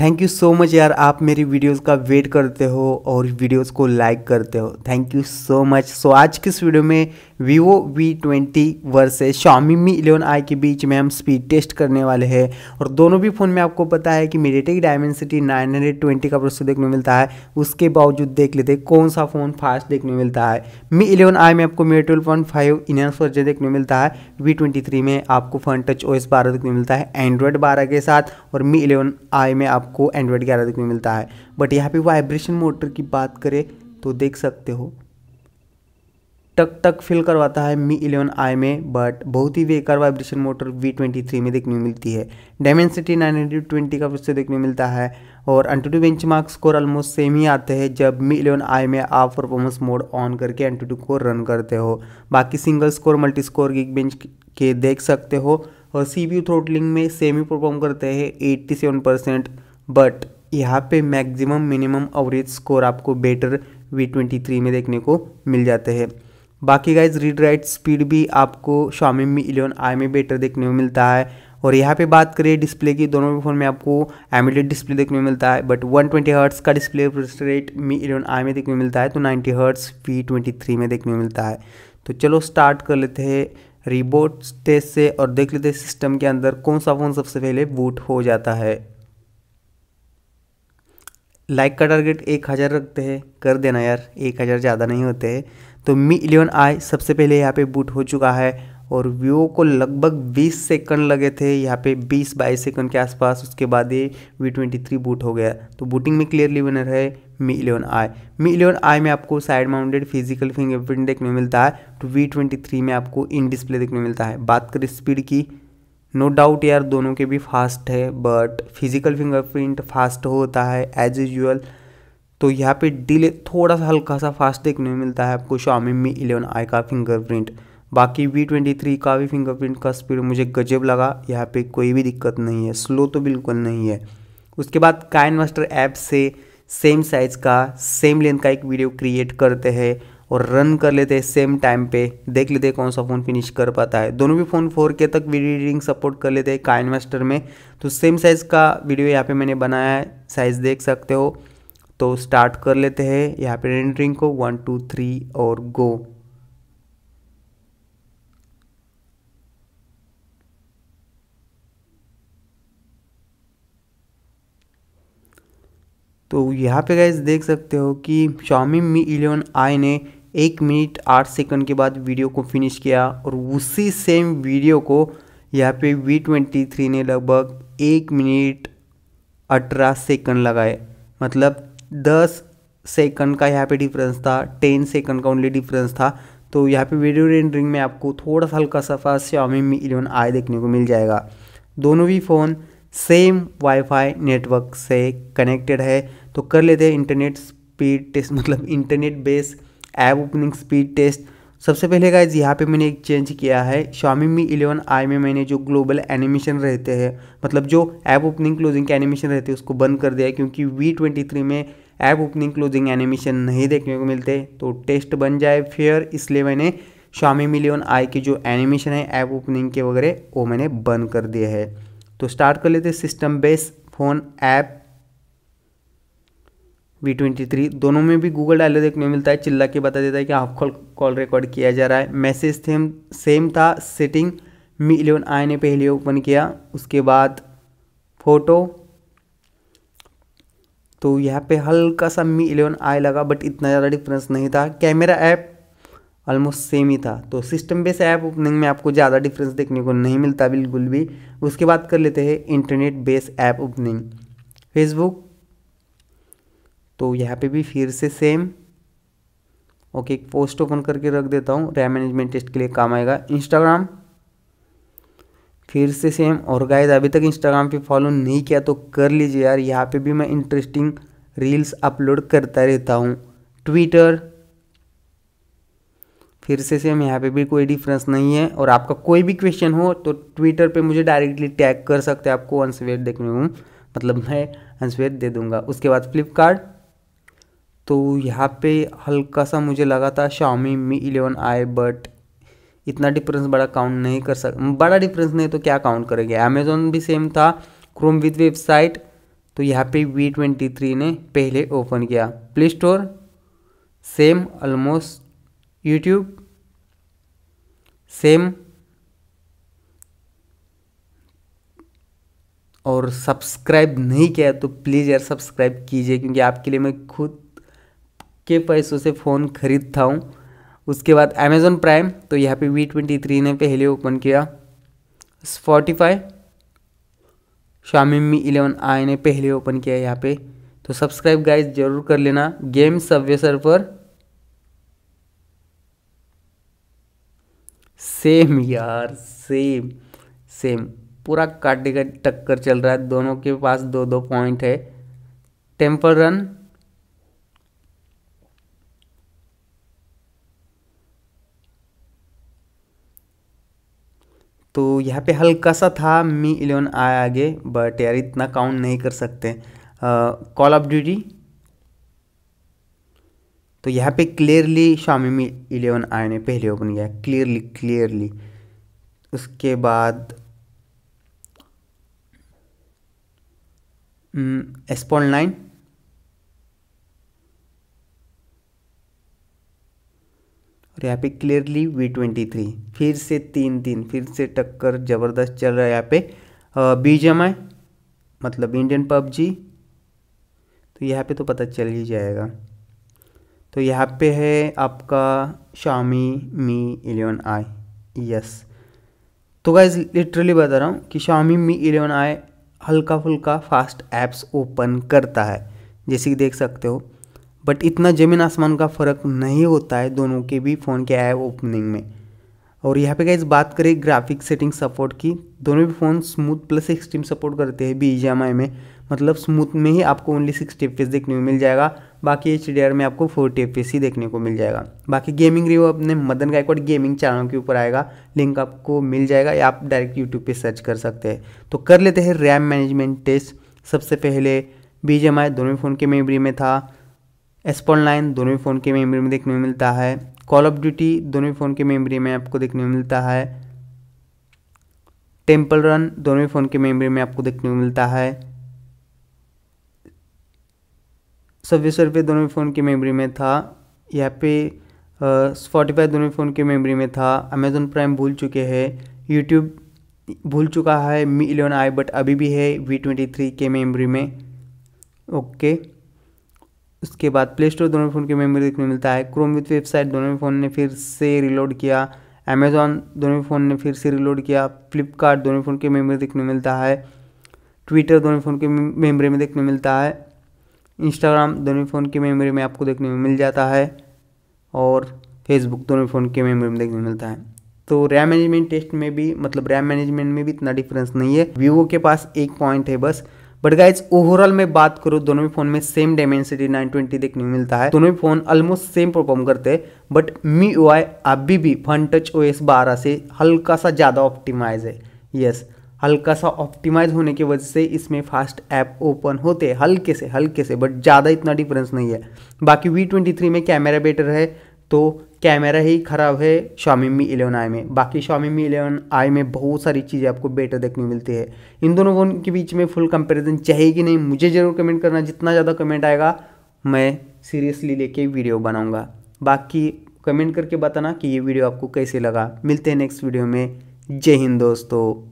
Thank you so much यार आप मेरी वीडियोस का वेट करते हो और वीडियोस को लाइक करते हो thank you so much so आज की इस वीडियो में Vivo V twenty versus Xiaomi Mi eleven i के बीच में हम स्पीड टेस्ट करने वाले हैं और दोनों भी फ़ोन में आपको पता है कि मेडिटेक डायमेंसिटी 920 का प्रोसेसर देखने मिलता है उसके बावजूद देख लेते हैं कौन सा फ़ोन फास्ट देखने मिलता है मी इलेवन आई में आपको Mi twelve point five enhanced version देखने मिलता है वी ट्वेंटी थ्री में आपको फ्रंट टच ओ एस बारह देखने मिलता है एंड्रॉयड बारह के साथ और मी इलेवन आई में आप आपको एंड्रॉयड ग्यारह तक में मिलता है बट यहाँ पे वाइब्रेशन मोटर की बात करें तो देख सकते हो टक टक फील करवाता है मी इलेवन आई में बट बहुत ही बेकार vibration motor V twenty three में देखने में मिलती है डायमेंसिटी नाइन हंड्रेड ट्वेंटी का उससे देखने मिलता है और AnTuTu benchmark score almost same ही आते हैं जब मी इलेवन आई में आप परफॉर्मेंस मोड ऑन करके एंटी टू को रन करते हो बाकी single score multi score Geekbench के देख सकते हो और सी बी थ्रोटलिंग में सेम ही परफॉर्म करते हैं एट्टी सेवन परसेंट बट यहाँ पे मैक्सिमम मिनिमम एवरेज स्कोर आपको बेटर वी ट्वेंटी थ्री में देखने को मिल जाते हैं बाकी गाइज रीड राइट स्पीड भी आपको शामी मी इलेवन आई में बेटर देखने को मिलता है और यहाँ पे बात करें डिस्प्ले की दोनों फ़ोन में आपको एमिलेड डिस्प्ले देखने को मिलता है बट 120 ट्वेंटी हर्ट्स का display rate Mi eleven i में देखने को मिलता है तो 90 हर्ट्स वी ट्वेंटी थ्री में देखने को मिलता है तो चलो स्टार्ट कर लेते हैं रिबोट टेस्ट से और देख लेते हैं सिस्टम के अंदर कौन सा फ़ोन सबसे पहले बूट हो जाता है लाइक का टारगेट एक हज़ार रखते हैं कर देना यार एक हज़ार ज़्यादा नहीं होते हैं तो मी इलेवन आई सबसे पहले यहाँ पे बूट हो चुका है और वीवो को लगभग 20 सेकंड लगे थे यहाँ पे 20 बाईस सेकंड के आसपास उसके बाद ये वी ट्वेंटी थ्री बूट हो गया तो बूटिंग में क्लियरली विनर है मी eleven I me eleven i में आपको साइड माउंटेड फिजिकल फिंगरप्रिंट देखने मिलता है तो वी ट्वेंटी थ्री में आपको इन डिस्प्ले देखने मिलता है बात करें स्पीड की नो डाउट यार दोनों के भी फास्ट है बट फिजिकल फिंगरप्रिंट फास्ट होता है एज यूजल तो यहाँ पे डिले थोड़ा सा हल्का सा फास्ट देखने में मिलता है आपको शामी मी इलेवन आई का फिंगरप्रिंट बाकी वी ट्वेंटी थ्री का भी फिंगरप्रिंट का स्पीड मुझे गजब लगा यहाँ पे कोई भी दिक्कत नहीं है स्लो तो बिल्कुल नहीं है उसके बाद काइन मास्टर ऐप से सेम साइज़ का सेम लेंथ का एक वीडियो क्रिएट करते हैं और रन कर लेते हैं सेम टाइम पे देख लेते हैं कौन सा फ़ोन फिनिश कर पाता है दोनों भी फ़ोन फोर के तक वीडियो एडिटिंग सपोर्ट कर लेते हैं काइन मास्टर में तो सेम साइज़ का वीडियो यहाँ पे मैंने बनाया है साइज़ देख सकते हो तो स्टार्ट कर लेते हैं यहाँ पे रेंडरिंग को वन टू थ्री और गो तो यहाँ पे गैस देख सकते हो कि Xiaomi Mi 11i ने एक मिनट आठ सेकंड के बाद वीडियो को फिनिश किया और उसी सेम वीडियो को यहाँ पे वी ट्वेंटी थ्री ने लगभग एक मिनट अठारह सेकंड लगाए मतलब दस सेकंड का यहाँ पे डिफरेंस था टेन सेकंड का ओनली डिफरेंस था तो यहाँ पे वीडियो रेंडरिंग में आपको थोड़ा सा हल्का सफ़ा श्यामी मी इलेवन आई देखने को मिल जाएगा दोनों भी फ़ोन सेम वाईफाई नेटवर्क से कनेक्टेड है तो कर लेते हैं इंटरनेट स्पीड टेस्ट मतलब internet based app opening speed test सबसे पहले गाइज यहाँ पे मैंने एक चेंज किया है शामी मी इलेवन आई में मैंने जो ग्लोबल एनिमेशन रहते हैं मतलब जो ऐप ओपनिंग क्लोजिंग के एनिमेशन रहते हैं उसको बंद कर दिया है क्योंकि वी ट्वेंटी थ्री में ऐप ओपनिंग क्लोजिंग एनिमेशन नहीं देखने को मिलते तो टेस्ट बन जाए फेयर इसलिए मैंने शामी इलेवन आई के जो एनिमेशन है ऐप ओपनिंग के वगैरह वो मैंने बंद कर दिया है तो स्टार्ट कर लेते system base phone app V twenty three दोनों में भी गूगल डायलॉग देखने में मिलता है चिल्ला के बता देता है कि हाफ कॉल कॉल रिकॉर्ड किया जा रहा है मैसेज सेम सेम था सेटिंग मी इलेवन आई ने पहले ओपन किया उसके बाद फ़ोटो तो यहाँ पे हल्का सा मी इलेवन आई लगा बट इतना ज़्यादा डिफरेंस नहीं था कैमरा ऐप ऑलमोस्ट सेम ही था तो सिस्टम बेस ऐप ओपनिंग में आपको ज़्यादा डिफरेंस देखने को नहीं मिलता बिल्कुल भी उसके बाद कर लेते हैं internet base app opening Facebook तो यहाँ पे भी फिर से सेम ओके एक पोस्ट ओपन करके रख देता हूँ रैम मैनेजमेंट टेस्ट के लिए काम आएगा इंस्टाग्राम फिर से सेम और गाइज अभी तक इंस्टाग्राम पे फॉलो नहीं किया तो कर लीजिए यार यहाँ पे भी मैं इंटरेस्टिंग रील्स अपलोड करता रहता हूँ ट्विटर फिर से सेम यहाँ पे भी कोई डिफरेंस नहीं है और आपका कोई भी क्वेश्चन हो तो ट्विटर पे मुझे डायरेक्टली टैग कर सकते हैं आपको अंसवेयर देखने हूँ मतलब मैं अंसवेयर दे दूंगा उसके बाद फ्लिपकार्ट तो यहाँ पे हल्का सा मुझे लगा था Xiaomi Mi eleven i but इतना डिफरेंस बड़ा काउंट नहीं कर सक बड़ा डिफरेंस नहीं तो क्या काउंट करेंगे अमेजोन भी सेम था क्रोम विद वेबसाइट तो यहाँ पे वी ट्वेंटी थ्री ने पहले ओपन किया Play Store same almost YouTube same और सब्सक्राइब नहीं किया तो प्लीज़ यार सब्सक्राइब कीजिए क्योंकि आपके लिए मैं खुद के पैसों से फ़ोन खरीदता हूँ उसके बाद अमेज़ोन प्राइम तो यहाँ पे वी ट्वेंटी थ्री ने पहले ओपन किया Spotify Xiaomi Mi eleven i ने पहले ओपन किया यहाँ पे तो सब्सक्राइब गाइज जरूर कर लेना गेम सब्वे सर्फर सेम यार सेम सेम पूरा काटे का टक्कर चल रहा है दोनों के पास दो दो पॉइंट है टेम्पल रन तो यहाँ पे हल्का सा था मी इलेवन आया आगे बट यार इतना काउंट नहीं कर सकते कॉल ऑफ ड्यूटी तो यहाँ पे क्लियरली शामी मी इलेवन आए ने पहले ओपन किया क्लियरली क्लियरली उसके बाद एस्पॉन हम्म, नाइन और यहाँ पे क्लियरली वी ट्वेंटी थ्री फिर से तीन तीन फिर से टक्कर ज़बरदस्त चल रहा है यहाँ पे बी आई मतलब इंडियन पबजी तो यहाँ पे तो पता चल ही जाएगा तो यहाँ पे है आपका Xiaomi Mi eleven i yes तो गाइज लिटरली बता रहा हूँ कि शामी मी एलेवन आई हल्का फुल्का फास्ट ऐप्स ओपन करता है जैसे कि देख सकते हो बट इतना ज़मीन आसमान का फ़र्क नहीं होता है दोनों के भी फ़ोन के आए ओपनिंग में और यहाँ पे गाइज बात करें ग्राफिक सेटिंग सपोर्ट की दोनों भी phone smooth plus extreme support करते हैं बी में मतलब स्मूथ में ही आपको ओनली सिक्सटी एफ देखने को मिल जाएगा बाकी एच में आपको फोर्टी एफ ही देखने को मिल जाएगा बाकी गेमिंग रिव्यू अपने मदन गायकवाड गेमिंग चैनल के ऊपर आएगा लिंक आपको मिल जाएगा या आप डायरेक्ट यूट्यूब पे सर्च कर सकते हैं तो कर लेते हैं रैम मैनेजमेंट टेस्ट सबसे पहले बी दोनों फ़ोन के मेमरी में था एसपॉन लाइन दोनों ही फ़ोन के मेमोरी में देखने में मिलता है कॉल ऑफ ड्यूटी दोनों ही फ़ोन के मेमोरी में आपको देखने में मिलता है टेम्पल रन दोनों ही फ़ोन के मेमोरी में आपको देखने में मिलता है सब्वे सर्वे दोनों ही फ़ोन की मेमोरी में था यहाँ पे स्पॉटिफाई दोनों ही फ़ोन की मेमोरी में था अमेजोन प्राइम भूल चुके हैं यूट्यूब भूल चुका है मी इलेवन आई बट अभी भी है वी ट्वेंटी थ्री के मेमोरी में ओके okay. उसके बाद प्ले स्टोर दोनों फ़ोन के मेमोरी देखने मिलता है क्रोम विथ वेबसाइट दोनों फ़ोन ने फिर से रिलोड किया अमेज़ॉन दोनों फ़ोन ने फिर से रिलोड किया फ्लिपकार्ट दोनों फ़ोन के मेमोरी देखने मिलता है ट्विटर दोनों फ़ोन के मेमोरी में देखने मिलता है इंस्टाग्राम दोनों फ़ोन के मेमोरी में आपको देखने में मिल जाता है और फेसबुक दोनों फ़ोन के मेमोरी में देखने में मिलता है तो रैम मैनेजमेंट टेस्ट में भी मतलब रैम मैनेजमेंट में भी इतना डिफरेंस नहीं है वीवो के पास एक पॉइंट है बस बट गाइज ओवरऑल मैं बात करूँ दोनों ही फोन में सेम डायमेंसिटी 920 देखने को मिलता है दोनों ही फोन ऑलमोस्ट सेम परफॉर्म करते हैं बट मी ओ आई अभी भी फन टच ओ एस बारह से हल्का सा ज़्यादा ऑप्टिमाइज है यस हल्का सा ऑप्टिमाइज होने की वजह से इसमें फास्ट ऐप ओपन होते हल्के से हल्के से बट ज़्यादा इतना डिफरेंस नहीं है बाकी वी ट्वेंटी थ्री में कैमरा बेटर है तो कैमरा ही ख़राब है शामी मी एलेवन आई में बाकी शामी मी एलेवन आई में बहुत सारी चीज़ें आपको बेटर देखने को मिलती है इन दोनों फ़ोन के बीच में फुल कंपैरिजन चाहिए कि नहीं मुझे ज़रूर कमेंट करना जितना ज़्यादा कमेंट आएगा मैं सीरियसली लेके वीडियो बनाऊँगा बाकी कमेंट करके बताना कि ये वीडियो आपको कैसे लगा मिलते हैं नेक्स्ट वीडियो में जय हिंद दोस्तों